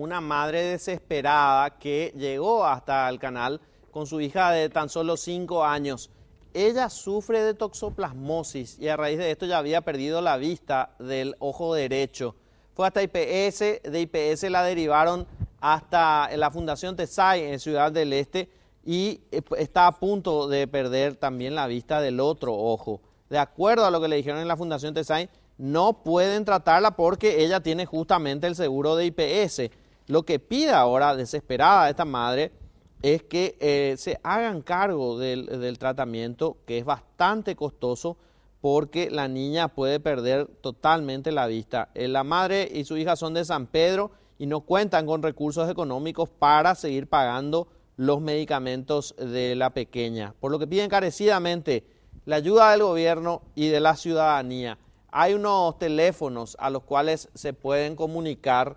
una madre desesperada que llegó hasta el canal con su hija de tan solo 5 años. Ella sufre de toxoplasmosis y a raíz de esto ya había perdido la vista del ojo derecho. Fue hasta IPS, de IPS la derivaron hasta la Fundación Tesai en Ciudad del Este y eh, está a punto de perder también la vista del otro ojo. De acuerdo a lo que le dijeron en la Fundación Tesai, no pueden tratarla porque ella tiene justamente el seguro de IPS. Lo que pide ahora desesperada esta madre es que eh, se hagan cargo del, tratamiento, que es bastante costoso, porque la niña puede perder totalmente la vista. Eh, la madre y su hija son de San Pedro y no cuentan con recursos económicos para seguir pagando los medicamentos de la pequeña, por lo que piden encarecidamente la ayuda del gobierno y de la ciudadanía. Hay unos teléfonos a los cuales se pueden comunicar